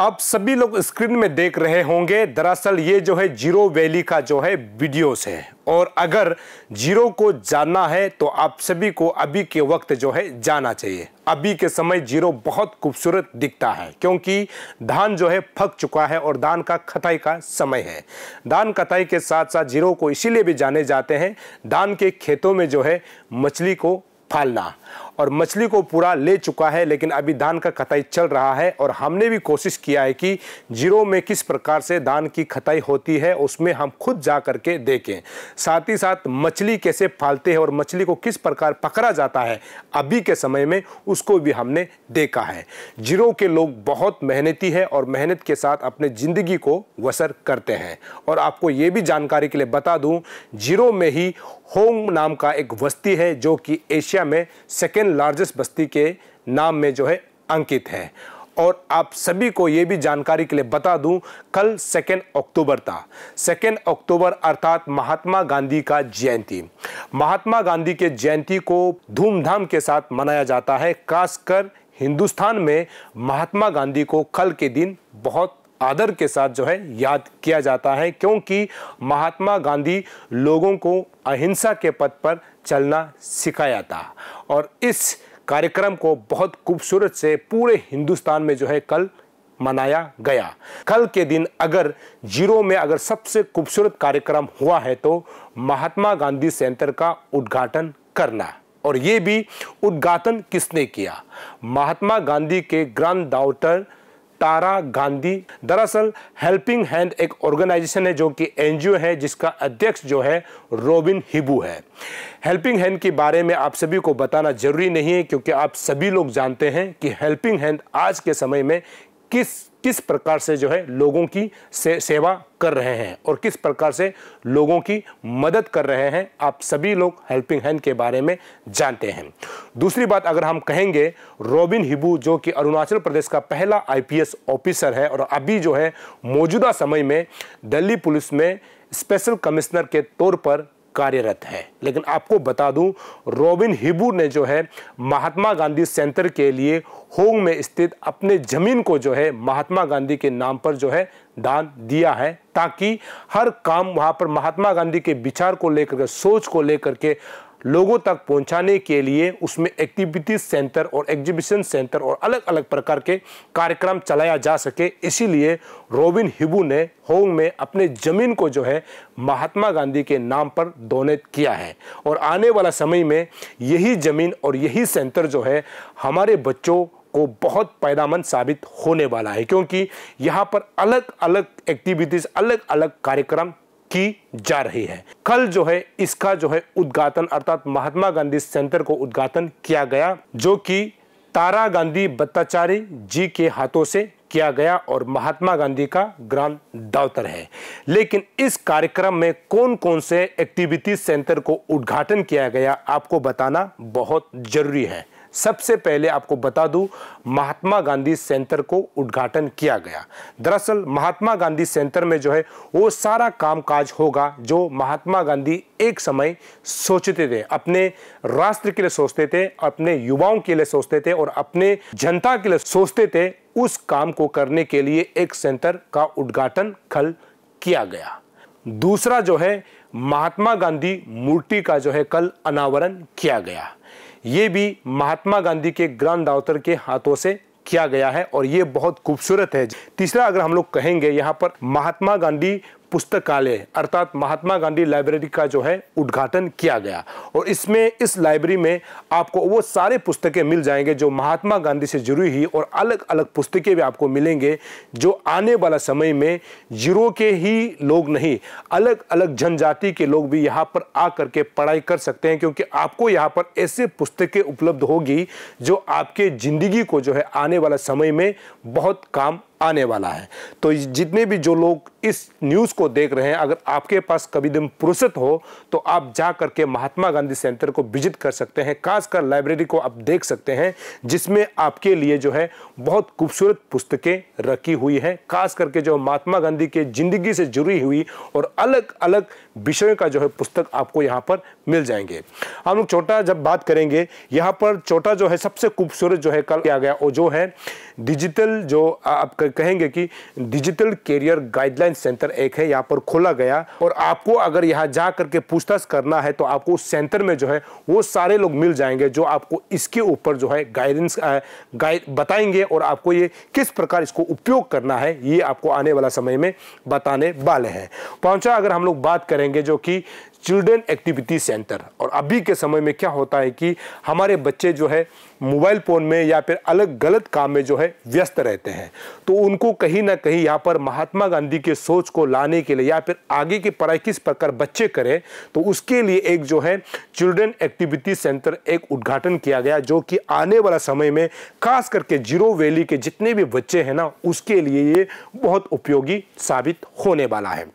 आप सभी लोग स्क्रीन में देख रहे होंगे दरअसल ये जो है जीरो वैली का जो है वीडियोस है और अगर जीरो को जानना है तो आप सभी को अभी के वक्त जो है जाना चाहिए अभी के समय जीरो बहुत खूबसूरत दिखता है क्योंकि धान जो है फक चुका है और धान का खताई का समय है धान कताई के साथ साथ जीरो को इसीलिए भी जाने जाते हैं धान के खेतों में जो है मछली को फालना और मछली को पूरा ले चुका है लेकिन अभी धान का खताई चल रहा है और हमने भी कोशिश किया है कि जीरो में किस प्रकार से धान की खताई होती है उसमें हम खुद जा करके देखें साथ ही साथ मछली कैसे फालते हैं और मछली को किस प्रकार पकड़ा जाता है अभी के समय में उसको भी हमने देखा है जीरो के लोग बहुत मेहनती है और मेहनत के साथ अपने ज़िंदगी को वसर करते हैं और आपको ये भी जानकारी के लिए बता दूं जीरो में ही होम नाम का एक बस्ती है जो कि एशिया में सेकेंड सेकेंड लार्जेस्ट बस्ती के नाम में जो है अंकित है और आप सभी को ये भी जानकारी के लिए बता दूं कल सेकेंड अक्टूबर था सेकेंड अक्टूबर अर्थात महात्मा गांधी का जयंती महात्मा गांधी के जयंती को धूमधाम के साथ मनाया जाता है खासकर हिंदुस्तान में महात्मा गांधी को कल के दिन बहुत आदर के साथ जो है याद किया जाता है क्योंकि महात्मा गांधी लोगों को अहिंसा के पथ पर चलना सिखाया था और इस कार्यक्रम को बहुत खूबसूरत से पूरे हिंदुस्तान में जो है कल मनाया गया कल के दिन अगर जीरो में अगर सबसे खूबसूरत कार्यक्रम हुआ है तो महात्मा गांधी सेंटर का उद्घाटन करना और ये भी उद्घाटन किसने किया महात्मा गांधी के ग्रांड डाउटर तारा गांधी दरअसल हेल्पिंग हैंड एक ऑर्गेनाइजेशन है जो कि एनजीओ है जिसका अध्यक्ष जो है रोबिन हिबू है हेल्पिंग हैंड के बारे में आप सभी को बताना जरूरी नहीं है क्योंकि आप सभी लोग जानते हैं कि हेल्पिंग हैंड आज के समय में किस किस प्रकार से जो है लोगों की से, सेवा कर रहे हैं और किस प्रकार से लोगों की मदद कर रहे हैं आप सभी लोग हेल्पिंग हैंड के बारे में जानते हैं दूसरी बात अगर हम कहेंगे रॉबिन हिबू जो कि अरुणाचल प्रदेश का पहला आईपीएस ऑफिसर है और अभी जो है मौजूदा समय में दिल्ली पुलिस में स्पेशल कमिश्नर के तौर पर कार्यरत है लेकिन आपको बता दूं रॉबिन हिबू ने जो है महात्मा गांधी सेंटर के लिए होंग में स्थित अपने ज़मीन को जो है महात्मा गांधी के नाम पर जो है दान दिया है ताकि हर काम वहां पर महात्मा गांधी के विचार को लेकर के सोच को लेकर के लोगों तक पहुंचाने के लिए उसमें एक्टिविटीज सेंटर और एग्जीबिशन सेंटर और अलग अलग प्रकार के कार्यक्रम चलाया जा सके इसीलिए रोबिन हिबू ने होंग में अपने ज़मीन को जो है महात्मा गांधी के नाम पर डोनेट किया है और आने वाला समय में यही ज़मीन और यही सेंटर जो है हमारे बच्चों को बहुत फायदामंद साबित होने वाला है क्योंकि यहाँ पर अलग अलग एक्टिविटीज़ अलग अलग कार्यक्रम की जा रही है कल जो है इसका जो है उद्घाटन अर्थात महात्मा गांधी सेंटर को उद्घाटन किया गया जो कि तारा गांधी भट्टाचार्य जी के हाथों से किया गया और महात्मा गांधी का ग्रांड दावतर है लेकिन इस कार्यक्रम में कौन कौन से एक्टिविटी सेंटर को उद्घाटन किया गया आपको बताना बहुत जरूरी है सबसे पहले आपको बता दूं महात्मा गांधी सेंटर को उद्घाटन किया गया दरअसल महात्मा गांधी सेंटर में जो है वो सारा कामकाज होगा जो महात्मा गांधी एक समय सोचते थे अपने राष्ट्र के लिए सोचते थे अपने युवाओं के लिए सोचते थे और अपने जनता के लिए सोचते थे उस काम को करने के लिए एक सेंटर का उद्घाटन कल किया गया दूसरा जो है महात्मा गांधी मूर्ति का जो है कल अनावरण किया गया ये भी महात्मा गांधी के ग्रांड दावतर के हाथों से किया गया है और ये बहुत खूबसूरत है तीसरा अगर हम लोग कहेंगे यहाँ पर महात्मा गांधी पुस्तकालय अर्थात महात्मा गांधी लाइब्रेरी का जो है उद्घाटन किया गया और इसमें इस लाइब्रेरी में आपको वो सारे पुस्तकें मिल जाएंगे जो महात्मा गांधी से जुड़ी हुई और अलग अलग पुस्तकें भी आपको मिलेंगे जो आने वाला समय में जीरो के ही लोग नहीं अलग अलग जनजाति के लोग भी यहाँ पर आ करके पढ़ाई कर सकते हैं क्योंकि आपको यहाँ पर ऐसे पुस्तकें उपलब्ध होगी जो आपके ज़िंदगी को जो है आने वाला समय में बहुत काम आने वाला है तो जितने भी जो लोग इस न्यूज़ को देख रहे हैं अगर आपके पास कभी दिन पुरुषत हो तो आप जा करके महात्मा गांधी सेंटर को विजिट कर सकते हैं खासकर लाइब्रेरी को आप देख सकते हैं जिसमें आपके लिए जो है बहुत खूबसूरत पुस्तकें रखी हुई हैं खास करके जो महात्मा गांधी के ज़िंदगी से जुड़ी हुई और अलग अलग विषयों का जो है पुस्तक आपको यहाँ पर मिल जाएंगे हम लोग छोटा जब बात करेंगे यहाँ पर छोटा जो है सबसे खूबसूरत जो है कल किया गया और जो है डिजिटल जो आप कहेंगे कि डिजिटल कैरियर गाइडलाइन सेंटर एक है यहाँ पर खोला गया और आपको अगर यहाँ जा करके पूछताछ करना है तो आपको उस सेंटर में जो है वो सारे लोग मिल जाएंगे जो आपको इसके ऊपर जो है गाइडेंस गाइड बताएंगे और आपको ये किस प्रकार इसको उपयोग करना है ये आपको आने वाला समय में बताने वाले हैं पहुंचा अगर हम लोग बात करेंगे जो कि चिल्ड्रेन एक्टिविटी सेंटर और अभी के समय में क्या होता है कि हमारे बच्चे जो है मोबाइल फ़ोन में या फिर अलग गलत काम में जो है व्यस्त रहते हैं तो उनको कहीं ना कहीं यहाँ पर महात्मा गांधी के सोच को लाने के लिए या फिर आगे की पढ़ाई किस प्रकार बच्चे करें तो उसके लिए एक जो है चिल्ड्रेन एक्टिविटी सेंटर एक उद्घाटन किया गया जो कि आने वाला समय में खास करके जीरो वैली के जितने भी बच्चे हैं ना उसके लिए ये बहुत उपयोगी साबित होने वाला है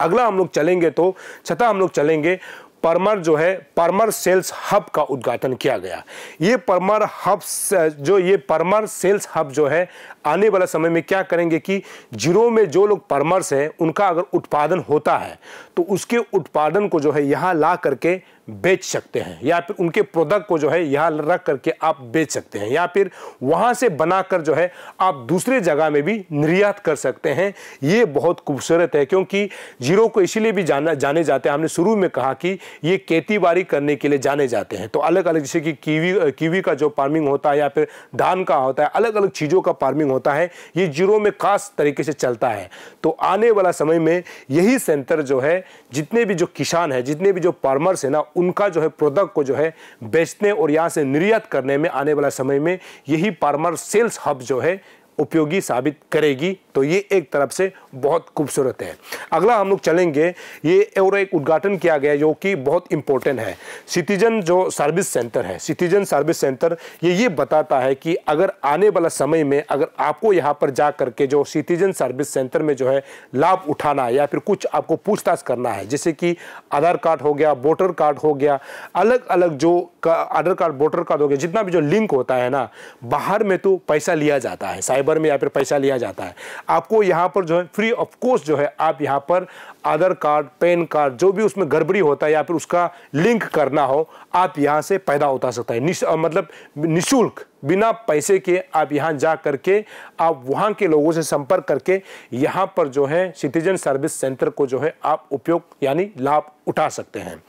अगला हम लोग चलेंगे तो छता हम लोग चलेंगे परमर जो है परमर सेल्स हब का उद्घाटन किया गया ये परमर हब जो ये परमर सेल्स हब जो है आने वाला समय में क्या करेंगे कि जीरो में जो लोग परमर्स हैं उनका अगर उत्पादन होता है तो उसके उत्पादन को जो है यहाँ ला करके बेच सकते हैं या फिर उनके प्रोडक्ट को जो है यहाँ रख करके आप बेच सकते हैं या फिर वहाँ से बनाकर जो है आप दूसरे जगह में भी निर्यात कर सकते हैं ये बहुत खूबसूरत है क्योंकि जीरो को इसीलिए भी जाना जाने जाते हैं हमने शुरू में कहा कि ये खेती बाड़ी करने के लिए जाने जाते हैं तो अलग अलग जैसे कि कीवी कीवी का जो फार्मिंग होता है या फिर धान का होता है अलग अलग चीज़ों का फार्मिंग होता है ये जीरो में खास तरीके से चलता है तो आने वाला समय में यही सेंटर जो है जितने भी जो किसान हैं जितने भी जो फार्मर्स हैं ना उनका जो है प्रोडक्ट को जो है बेचने और यहाँ से निर्यात करने में आने वाला समय में यही फार्मर सेल्स हब जो है उपयोगी साबित करेगी तो ये एक तरफ से बहुत खूबसूरत है अगला हम लोग चलेंगे ये और एक उद्घाटन किया गया जो कि बहुत इम्पोर्टेंट है सिटीजन जो सर्विस सेंटर है सिटीजन सर्विस सेंटर ये ये बताता है कि अगर आने वाला समय में अगर आपको यहाँ पर जा करके जो सिटीजन सर्विस सेंटर में जो है लाभ उठाना है या फिर कुछ आपको पूछताछ करना है जैसे कि आधार कार्ड हो गया वोटर कार्ड हो गया अलग अलग जो आधार कार्ड वोटर कार्ड हो गया जितना भी जो लिंक होता है ना बाहर में तो पैसा लिया जाता है साइबर में या फिर पैसा लिया जाता है आपको यहाँ पर जो है फ्री दूसरी ऑफकोर्स जो है आप यहाँ पर आधार कार्ड पैन कार्ड जो भी उसमें गड़बड़ी होता है या फिर उसका लिंक करना हो आप यहाँ से पैदा होता सकता है निश, मतलब निशुल्क बिना पैसे के आप यहाँ जा करके आप वहाँ के लोगों से संपर्क करके यहाँ पर जो है सिटीजन सर्विस सेंटर को जो है आप उपयोग यानी लाभ उठा सकते हैं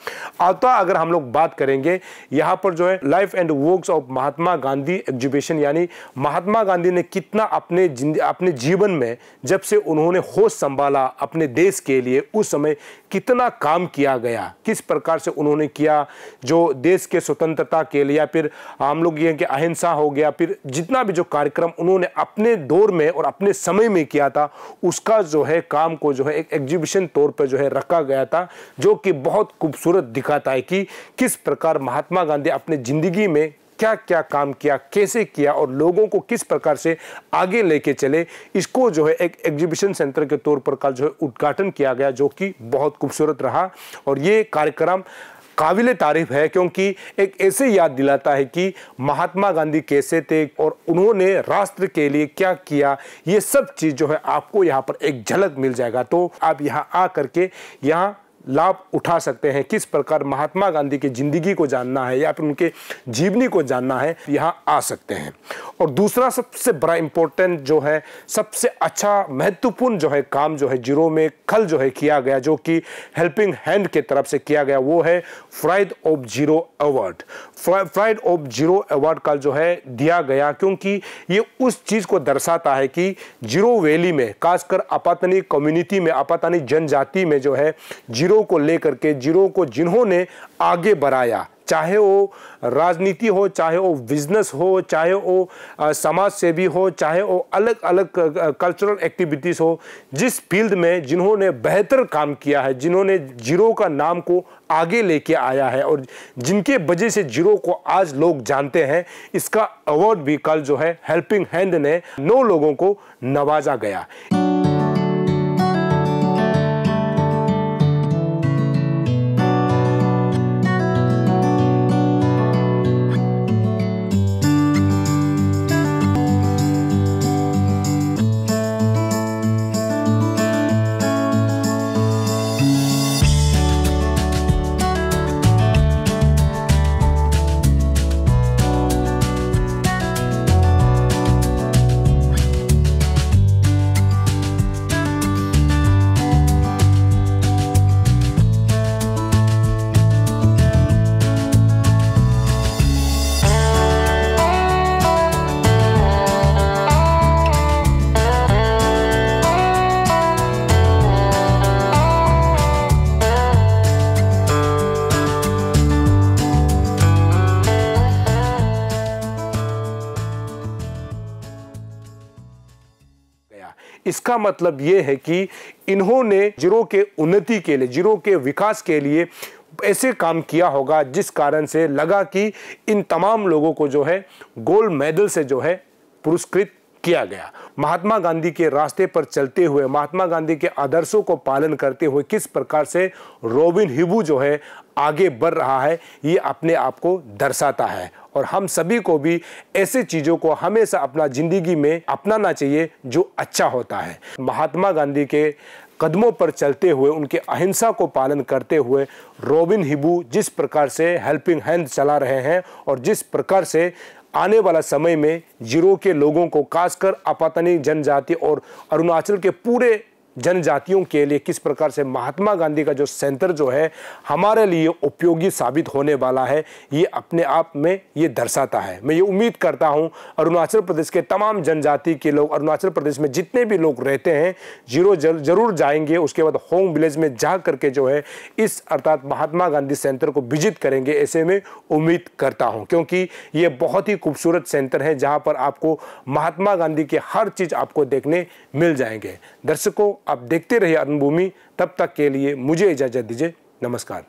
अतः अगर हम लोग बात करेंगे यहाँ पर जो है life and works of Mahatma Gandhi exhibition यानी महात्मा गांधी ने कितना अपने अपने जीवन में जब से उन्होंने होश संभाला अपने देश के लिए उस समय कितना काम किया गया किस प्रकार से उन्होंने किया जो देश के स्वतंत्रता के लिए या फिर हम लोग ये कि अहिंसा हो गया फिर जितना भी जो कार्यक्रम उन्होंने अपने दौर में और अपने समय में किया था उसका जो है काम को जो है एक एग्जीबिशन तौर पर जो है रखा गया था जो कि बहुत खूबसूरत दिखाता है कि किस प्रकार महात्मा गांधी अपने ज़िंदगी में क्या क्या काम किया कैसे किया और लोगों को किस प्रकार से आगे लेके चले इसको जो है एक एग्जीबिशन सेंटर के तौर पर का जो है उद्घाटन किया गया जो कि बहुत खूबसूरत रहा और ये कार्यक्रम काबिल तारीफ है क्योंकि एक ऐसे याद दिलाता है कि महात्मा गांधी कैसे थे और उन्होंने राष्ट्र के लिए क्या किया ये सब चीज़ जो है आपको यहाँ पर एक झलक मिल जाएगा तो आप यहाँ आ करके यहाँ लाभ उठा सकते हैं किस प्रकार महात्मा गांधी की ज़िंदगी को जानना है या फिर उनके जीवनी को जानना है यहाँ आ सकते हैं और दूसरा सबसे बड़ा इम्पोर्टेंट जो है सबसे अच्छा महत्वपूर्ण जो है काम जो है जीरो में कल जो है किया गया जो कि हेल्पिंग हैंड के तरफ से किया गया वो है pride of zero award pride of zero award कल जो है दिया गया क्योंकि ये उस चीज़ को दर्शाता है कि जीरो वैली में खासकर आपातनी कम्युनिटी में आपातनी जनजाति में जो है जीरो जीरो को लेकर के जीरो को जिन्होंने आगे बढ़ाया चाहे वो राजनीति हो चाहे वो बिजनेस हो चाहे वो समाज सेवी हो चाहे वो अलग अलग कल्चरल एक्टिविटीज़ हो जिस फील्ड में जिन्होंने बेहतर काम किया है जिन्होंने जीरो का नाम को आगे लेके आया है और जिनके वजह से जीरो को आज लोग जानते हैं इसका अवार्ड भी कल जो है हेल्पिंग हैंड ने नौ लोगों को नवाजा गया इसका मतलब ये है कि इन्होंने जिरों के उन्नति के लिए जिरों के विकास के लिए ऐसे काम किया होगा जिस कारण से लगा कि इन तमाम लोगों को जो है गोल्ड मेडल से जो है पुरस्कृत किया गया महात्मा गांधी के रास्ते पर चलते हुए महात्मा गांधी के आदर्शों को पालन करते हुए किस प्रकार से रोबिन हिबू जो है आगे बढ़ रहा है ये अपने आप को दर्शाता है और हम सभी को भी ऐसे चीज़ों को हमेशा अपना ज़िंदगी में अपनाना चाहिए जो अच्छा होता है महात्मा गांधी के कदमों पर चलते हुए उनके अहिंसा को पालन करते हुए रॉबिन हिबू जिस प्रकार से हेल्पिंग हैंड चला रहे हैं और जिस प्रकार से आने वाला समय में जीरो के लोगों को खासकर आपातनी जनजाति और अरुणाचल के पूरे जनजातियों के लिए किस प्रकार से महात्मा गांधी का जो सेंटर जो है हमारे लिए उपयोगी साबित होने वाला है ये अपने आप में ये दर्शाता है मैं ये उम्मीद करता हूँ अरुणाचल प्रदेश के तमाम जनजाति के लोग अरुणाचल प्रदेश में जितने भी लोग रहते हैं जीरो जरूर जाएंगे उसके बाद होम विलेज में जा करके जो है इस अर्थात महात्मा गांधी सेंटर को विजिट करेंगे ऐसे में उम्मीद करता हूँ क्योंकि ये बहुत ही खूबसूरत सेंटर है जहाँ पर आपको महात्मा गांधी के हर चीज़ आपको देखने मिल जाएंगे दर्शकों आप देखते रहिए अरुण भूमि तब तक के लिए मुझे इजाज़त दीजिए नमस्कार